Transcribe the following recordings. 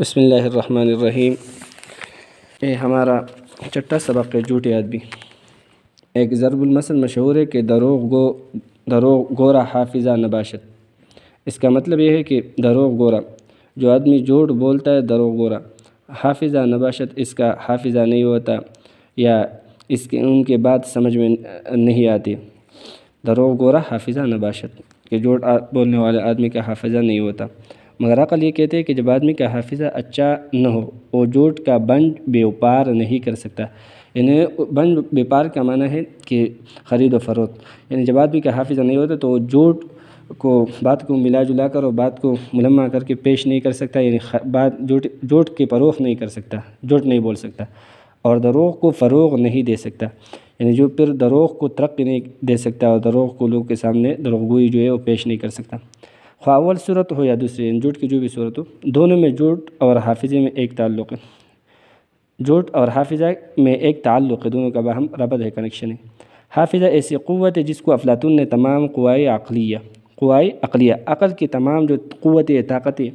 बसमीम ये हमारा चट्टा सबक है झूठे आदमी एक ज़रबुलमसल मशहूर है कि दरोग गो दरोग गोरा हाफिज़ा नबाशत इसका मतलब यह है कि दरोग गोरा जो आदमी झूठ बोलता है दरोग गोरा हाफिज़ा नबाशत इसका हाफिज़ा नहीं होता या इसके उनके बात समझ में नहीं आती दरोग गोरा हाफिज़ा नबाशत के झूठ बोलने वाले आदमी का हाफिज़ा नहीं होता मगर अकल ये कहते हैं कि जब आदमी का हाफिज़ा अच्छा न हो वो जोट का बंज बेपार नहीं कर सकता यानी बंज बेपार का माना है कि ख़रीद व फरोत यानी जब आदमी का हाफिज़ा नहीं होता तो वो जोट को बात को मिला जुला कर और बात को मुलम्मा करके पेश नहीं कर सकता यानी बात जोट जोट के फरोख नहीं कर सकता जोट नहीं बोल सकता और दरोग को फ़रोग नहीं दे सकता यानी जो फिर दरोग को तरक्की नहीं दे सकता और दरोग को लोग के सामने दरोगोई जो है वो पेश नहीं कर सकता फावल सूरत हो या दूसरी जुट की जो भी सूरत हो दोनों में जुट और हाफिज़े में एक ताल्लुक़ है जुट और हाफिज़ा में एक ताल्लुक़ है दोनों का बाहम रबत है कनेक्शन है हाफिज़ा ऐसी क़वत है जिसको अफलातून ने तमाम कुआई अकलिया कुआई अकलिया अक़ल की तमाम जो क़वत ताकतें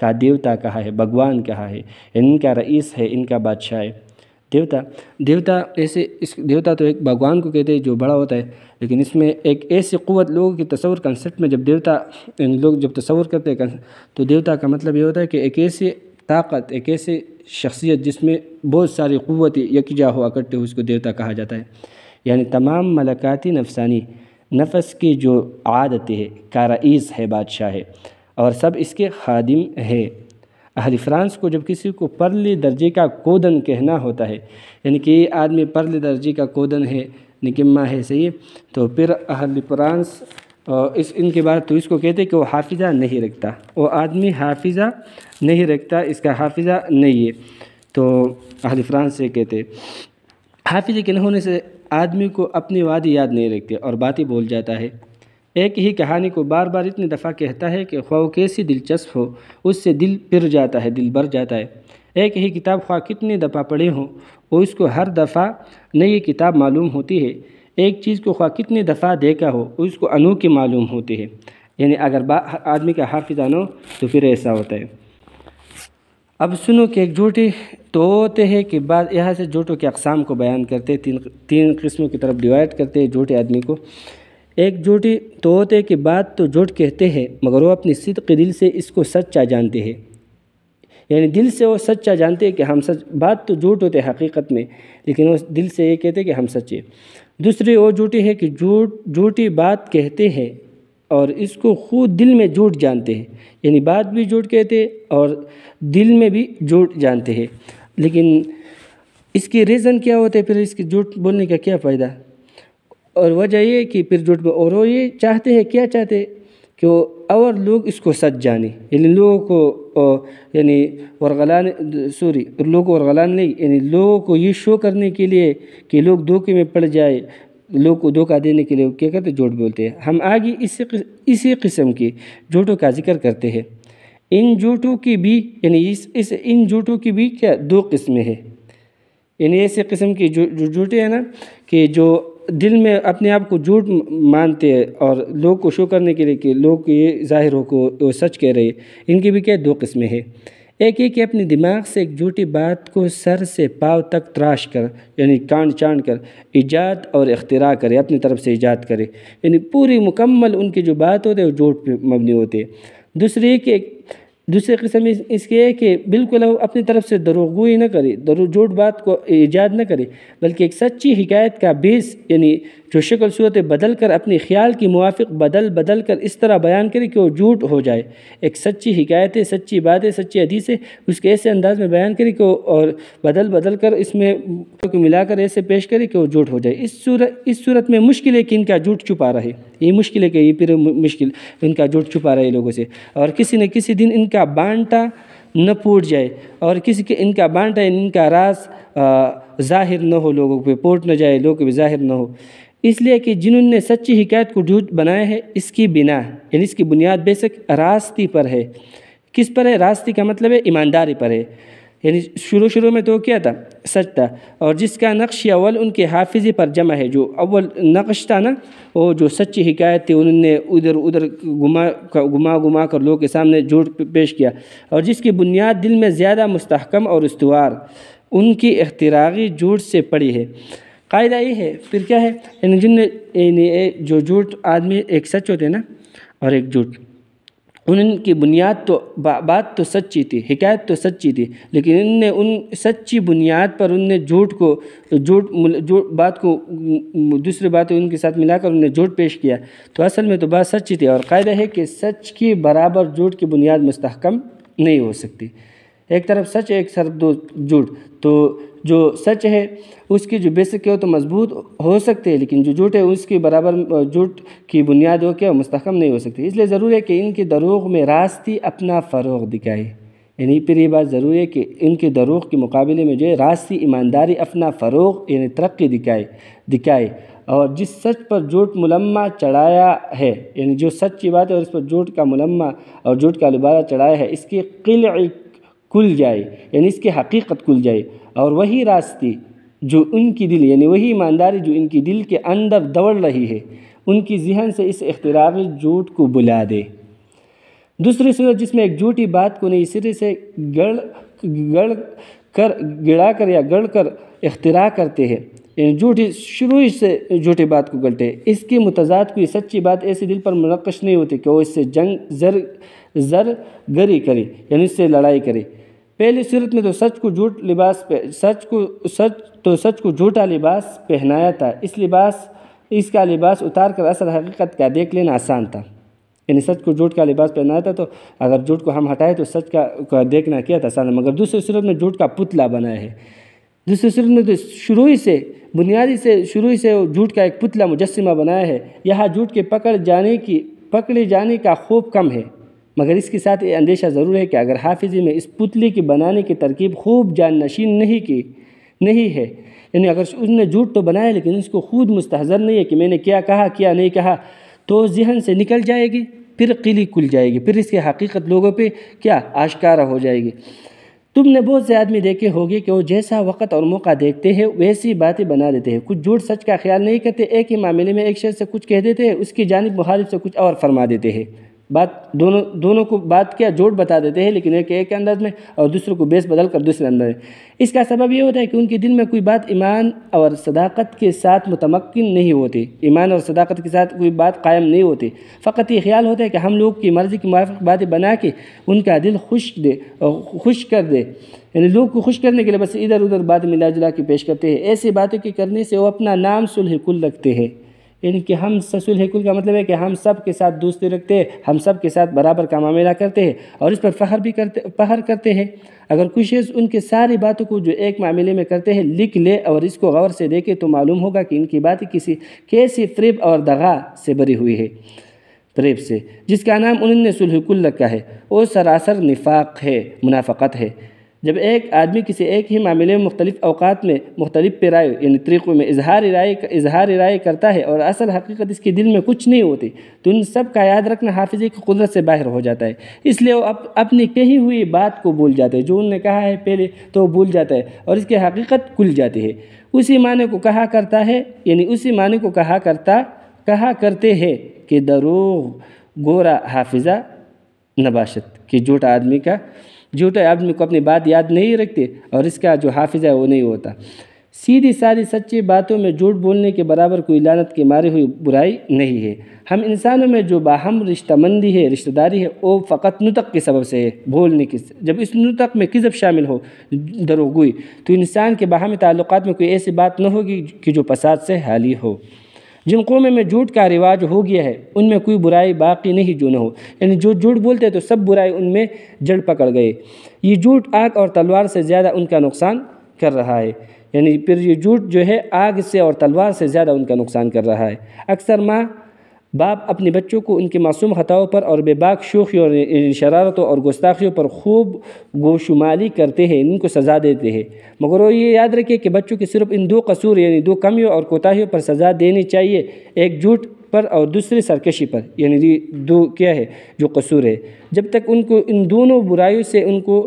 का देवता कहा है भगवान कहा है इनका रईस है इनका बादशाह है देवता देवता ऐसे इस देवता तो एक भगवान को कहते हैं जो बड़ा होता है लेकिन इसमें एक ऐसी क़वत लोगों के तस्वर कंसेप्ट में जब देवता लोग जब तस्वर करते हैं तो देवता का मतलब ये होता है कि एक ऐसी ताकत एक ऐसी शख्सियत जिसमें बहुत सारी क़वत यकजा हुआ करते हुए उसको देवता कहा जाता है यानी तमाम मलकाती नफसानी नफस की जो आदतें है काराइस है बादशाह है और सब इसके खादिम है फ्रांस को जब किसी को परले दर्जे का कोदन कहना होता है यानी कि ये आदमी परले दर्जे का कोदन है निकम्मा है सही तो फिर फ्रांस इस इनके बाद तो इसको कहते हैं कि वो हाफिज़ा नहीं रखता वो आदमी हाफिज़ा नहीं रखता इसका हाफिज़ा नहीं है तो फ्रांस से कहते हाफिजे के न होने से आदमी को अपनी वादी याद नहीं रखते और बातें बोल जाता है एक ही कहानी को बार बार इतनी दफ़ा कहता है कि ख्वा कैसी दिलचस्प हो उससे दिल पिर जाता है दिल भर जाता है एक ही किताब ख्वा कितनी दफ़ा पढ़ी हो और इसको हर दफ़ा नई किताब मालूम होती है एक चीज़ को ख्वा कितनी दफ़ा देखा हो उसको अनोखी मालूम होती है यानी अगर आदमी का हाफिजा नो तो फिर ऐसा होता है अब सुनो कि एक तो होते हैं कि बाद यहाँ से जोटों के अकसाम को बयान करते तीन तीन किस्मों की तरफ डिवाइड करते हैं जोटे आदमी को एक झूठी तोते तो की बात तो झूठ कहते हैं मगर वो अपनी के दिल से इसको सच्चा जानते हैं यानी दिल से वो सच्चा जानते हैं कि हम सच बात तो झूठ होते हैं हकीकत में लेकिन वो दिल से ये कहते हैं कि हम सच्चे दूसरी वो झूठी है कि झूठ झूठी बात कहते हैं और इसको खुद दिल में झूठ जानते हैं यानी बात भी झूठ कहते और दिल में भी झूठ जानते हैं लेकिन इसकी रीज़न क्या होते फिर इसकी झूठ बोलने का क्या फ़ायदा और वजह ये कि फिर जुट में और वो ये चाहते हैं क्या चाहते कि वो और लोग इसको सच जाने यानी लोगों को यानी वर्गलाने सॉरी लोगों को वर्गलान नहीं यानी लोगों को ये शो करने के लिए कि लोग धोखे में पड़ जाए लोग को धोखा देने के लिए क्या करते झूठ बोलते हैं हम आगे इसी इसी किस्म के झूठों का जिक्र करते हैं इन झूठों की भी यानी इस, इस इन झूठों की भी क्या दो किस्में हैं यानी ऐसे किस्म की जो जोटे हैं ना कि जो दिल में अपने आप को झूठ मानते हैं और लोग को शो करने के लिए कि लोग ये जाहिर हो को वो सच कह रहे इनकी भी क्या दो किस्में हैं एक ये कि अपने दिमाग से एक झूठी बात को सर से पाव तक तराश कर यानी कांड चाँड कर ईजाद और अख्तरा करे अपनी तरफ से ईजाद करे यानी पूरी मुकम्मल उनकी जो बात होती है वो झूठ पर मबनी होती है दूसरी कि दूसरी कस्म इस, इसकी है कि बिल्कुल हम अपनी तरफ से दरोगोई न करें दरो झूठ बात को ईजाद न करें बल्कि एक सच्ची हिकायत का बेस यानी जो शक्ल सूरत बदल कर अपने ख्याल की मुआफ़ बदल बदल कर इस तरह बयान करे कि वो झूठ हो जाए एक सच्ची हकायतें सच्ची बातें सच्ची हदीसें उसके ऐसे अंदाज में बयान करे कि वो और बदल बदल कर इसमें मिलाकर ऐसे पेश करे कि वो झूठ हो जाए इस सूरत इस सूरत में मुश्किल है कि इनका झूठ छुपा रहे ये मुश्किल है कि ये फिर मुश्किल इनका झूठ छुपा रहे लोगों से और किसी न किसी दिन इनका बांटा न फूट जाए और किसी के इनका बांटा इनका रास ज़ाहिर न हो लोगों पे पोट न जाए लोगों पे ज़ाहिर न हो इसलिए कि जिन्होंने सच्ची हिकायत को झूठ बनाया है इसकी बिना यानी इसकी बुनियाद बेशक रास्ती पर है किस पर है रास्ती का मतलब है ईमानदारी पर है यानी शुरू शुरू में तो क्या था सच था और जिसका नक्श अव्वल उनके हाफिज़े पर जमा है जो अव्वल नक्श था ना वो जो सच्ची हिकायत थी उन्होंने उधर उधर घुमा घुमा घुमा कर लोगों के सामने जोड़ पेश किया और जिसकी बुनियाद दिल में ज़्यादा मुस्तकम और उसवार उनकी अख्तिरागी जोड़ से पड़ी है कायदा ये है फिर क्या है यानी जिन जो झूठ आदमी एक सच होते ना और एक झूठ उनकी बुनियाद तो बा, बात तो सच्ची थी हिकायत तो सच्ची थी लेकिन इनने उन सच्ची बुनियाद पर उनने झूठ को झूठ झूठ बात को दूसरी बात उनके साथ मिलाकर उनने झूठ पेश किया तो असल में तो बात सच्ची थी और कायदा है कि सच की बराबर झूठ की बुनियाद मुस्तकम नहीं हो सकती एक तरफ सच एक तरफ झूठ तो जो सच है उसकी जो बेसिक है वो तो मजबूत हो सकते हैं लेकिन जो झूठ है उसकी बराबर झूठ की बुनियाद हो क्या मुस्तकम नहीं हो सकती इसलिए जरूरी है कि इनके दरोग में रास्ती अपना फ़रोग दिखाए यानी फिर ये बात ज़रूरी है कि इनके दरोग के मुकाबले में जो है रास्ती ईमानदारी अपना फ़रोग यानी तरक्की दिखाए दिखाए और जिस सच पर झूठ मुलम्मा चढ़ाया है यानी जो सच की बात है और इस पर झूठ का मुलम्मा और झूठ का लिबारा चढ़ाया है इसकी किल कुल जाए यानी इसकी हकीकत कुल जाए और वही रास्ते जो उनकी दिल यानी वही ईमानदारी जो इनकी दिल के अंदर दौड़ रही है उनकी जहन से इस अख्तरावी झूठ को बुला दे दूसरी सूरत जिसमें एक झूठी बात को नहीं सिरे से गढ़ गढ़ कर गिड़ा कर या गढ़ कर अख्तरा करते हैं झूठी शुरू ही से झूठी बात को गलटे इसके मुतजाद कोई सच्ची बात ऐसे दिल पर मनकश नहीं होती कि वो इससे जंग जर जर गरी करे यानी इससे लड़ाई करे पहली सूरत में तो सच को झूठ लिबास पे सच को सच तो सच को झूठा लिबास पहनाया था इस लिबास इसका लिबास उतार कर असल हकीकत का देख लेना आसान था यानी सच को झूठ का लिबास पहनाया था तो अगर झूठ को हम हटाए तो सच का, देखना क्या था आसान मगर दूसरी सूरत में झूठ का पुतला बनाया है दूसरे सूरत में तो शुरू ही से बुनियादी से शुरू ही से झूठ का एक पुतला मुजस्मा बनाया है यहाँ झूठ के पकड़ जाने की पकड़े जाने का खूब कम है मगर इसके साथ ये अंदेशा ज़रूर है कि अगर हाफिजी में इस पुतले की बनाने की तरकीब खूब जान नशीन नहीं की नहीं है यानी अगर उसने झूठ तो बनाया लेकिन उसको खुद मुस्तर नहीं है कि मैंने क्या कहा क्या नहीं कहा तो जहन से निकल जाएगी फिर किली खुल जाएगी फिर इसकी हकीकत लोगों पर क्या आशकारा हो जाएगी तुमने बहुत से आदमी देखे होंगे कि वो जैसा वक्त और मौका देखते हैं वैसी बातें बना देते हैं कुछ झूठ सच का ख्याल नहीं करते एक ही मामले में एक शख्स से कुछ कह देते हैं उसकी जानब मुखालिफ से कुछ और फरमा देते हैं बात दोनों दोनों को बात क्या जोड़ बता देते हैं लेकिन एक एक अंदाज में और दूसरे को बेस बदल कर दूसरे अंदाज में इसका सबब यह होता है कि उनके दिल में कोई बात ईमान और सदाकत के साथ मतमकिन नहीं होती ईमान और सदाकत के साथ कोई बात कायम नहीं होती फ़कत ये ख्याल होता है कि हम लोग की मर्ज़ी की मुआफ़ बातें बना के उनका दिल खुश दे खुश कर दे यानी लोग को खुश करने के लिए बस इधर उधर बात मिला जुला के पेश करते हैं ऐसी बातों के करने से वो अपना नाम सुलह कुल रखते हैं यानी कि हम ससुल हैकुल का मतलब है कि हम सब के साथ दोस्ती रखते हैं हम सब के साथ बराबर का मामला करते हैं और इस पर फ़खर भी करते फ़खर करते हैं अगर कुछ उनके सारी बातों को जो एक मामले में करते हैं लिख ले और इसको गौर से देखे तो मालूम होगा कि इनकी बातें किसी कैसी फ्रेब और दगा से भरी हुई है प्रेब से जिसका नाम उन्होंने सुलहकुल रखा है वो सरासर निफाक है मुनाफ़त है जब एक आदमी किसी एक ही मामले में मुख्तलिफ़ अवकात में मुख्तलिफ़ राय यानी तरीक़ों में इजहार राय इजहार राय करता है और असल हकीकत इसके दिल में कुछ नहीं होती तो इन सब का याद रखना हाफिज़े की कुदरत से बाहर हो जाता है इसलिए वो अप, अपनी कही हुई बात को भूल जाते हैं जो उनने कहा है पहले तो वो भूल जाता है और इसकी हकीकत खुल जाती है उसी माने को कहा करता है यानी उसी माने को कहा करता कहा करते हैं कि दरोग गोरा हाफिज़ा नबाशत कि झूठा आदमी का झूठे आदमी को अपनी बात याद नहीं रखते और इसका जो हाफिज है वो नहीं होता सीधी सारी सच्ची बातों में झूठ बोलने के बराबर कोई लानत के मारी हुई बुराई नहीं है हम इंसानों में जो बाहम मंदी है रिश्तेदारी है वो फ़कत नुतक के सबब से है बोलने की जब इस नुतक में किज़ब शामिल हो दरोगुई तो इंसान के बाहमी ताल्लुक में कोई ऐसी बात न होगी कि जो फसाद से हाली हो जिन कौमें में झूठ का रिवाज हो गया है उनमें कोई बुराई बाकी नहीं जो न हो यानी जो झूठ बोलते तो सब बुराई उनमें जड़ पकड़ गए ये झूठ आग और तलवार से ज़्यादा उनका नुकसान कर रहा है यानी फिर ये झूठ जो है आग से और तलवार से ज़्यादा उनका नुकसान कर रहा है अक्सर माँ बाप अपने बच्चों को उनके मासूम ख़ताओं पर और बेबाक शोखी और शरारतों और गुस्ताखियों पर खूब गोशुमारी करते हैं इनको सज़ा देते हैं मगर वो ये याद रखिए कि बच्चों के सिर्फ इन दो कसूर यानी दो कमियों और कोताहियों पर सज़ा देनी चाहिए एक झूठ पर और दूसरे सरकशी पर यानी दो क्या है जो कसूर है जब तक उनको इन दोनों बुराइयों से उनको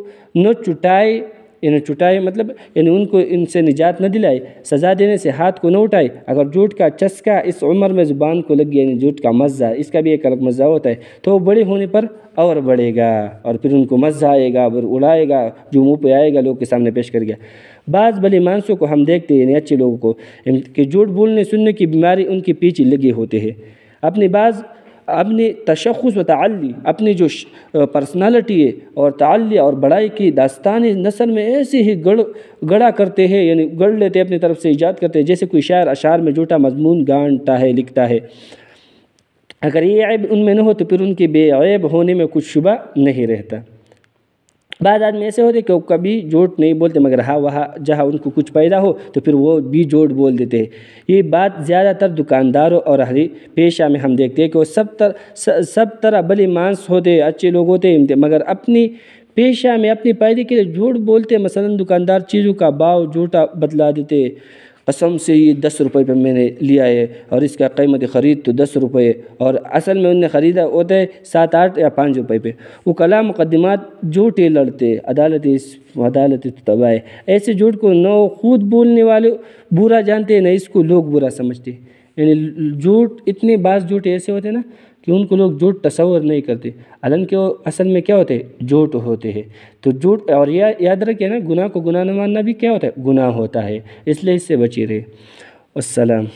न चुटाए इन्हें चुटाए मतलब यानी उनको इनसे निजात न दिलाए सज़ा देने से हाथ को न उठाए अगर झूठ का चस्का इस उम्र में ज़ुबान को लग गया यानी जूट का मज़ा इसका भी एक अलग मज़ा होता है तो वो बड़े होने पर और बढ़ेगा और फिर उनको मज़ा आएगा और उड़ाएगा जो मुँह पर आएगा लोग के सामने पेश कर गया बाज़ भले मानसों को हम देखते हैं यानी अच्छे लोगों को कि झूठ बोलने सुनने की बीमारी उनके पीछे लगी होती है अपने बाज़ अपने तशखस व तली अपनी जो पर्सनालिटी है और तली और बड़ाई की दास्तान नसल में ऐसे ही गढ़ गड़ा करते हैं यानी गढ़ लेते हैं अपनी तरफ से ईजाद करते हैं जैसे कोई शायर अशार में जूठा मजमून गानता है लिखता है अगर ये ऐब उनमें न हो तो फिर उनके बेअब होने में कुछ शुबा नहीं रहता बाद आदमी ऐसे होते कि वो कभी झूठ नहीं बोलते मगर हाँ वहाँ जहाँ उनको कुछ पैदा हो तो फिर वो भी झूठ बोल देते हैं ये बात ज़्यादातर दुकानदारों और हरी पेशा में हम देखते हैं कि वो सब तर सब तरह भले मांस होते अच्छे लोग होते मगर अपनी पेशा में अपनी पैदी के लिए झूठ बोलते मसलन दुकानदार चीज़ों का भाव झूठा बदला देते कसम से ये दस रुपये पे मैंने लिया है और इसका कीमत ख़रीद तो दस रुपये और असल में उनने ख़रीदा होता है सात आठ या पाँच रुपये पे वो कला मुकदमात झूठे लड़ते अदालत इस अदालत तो तबाह ऐसे झूठ को न खुद बोलने वाले बुरा जानते हैं ना इसको लोग बुरा समझते यानी झूठ इतने बास झूठ ऐसे होते ना कि उनको लोग जोट तस्वर नहीं करते अलन के असल में क्या होते जूट जोट होते हैं तो जोट और या, याद रखिए ना गुनाह को गुनाह न मानना भी क्या होता है गुनाह होता है इसलिए इससे बची रहे असलम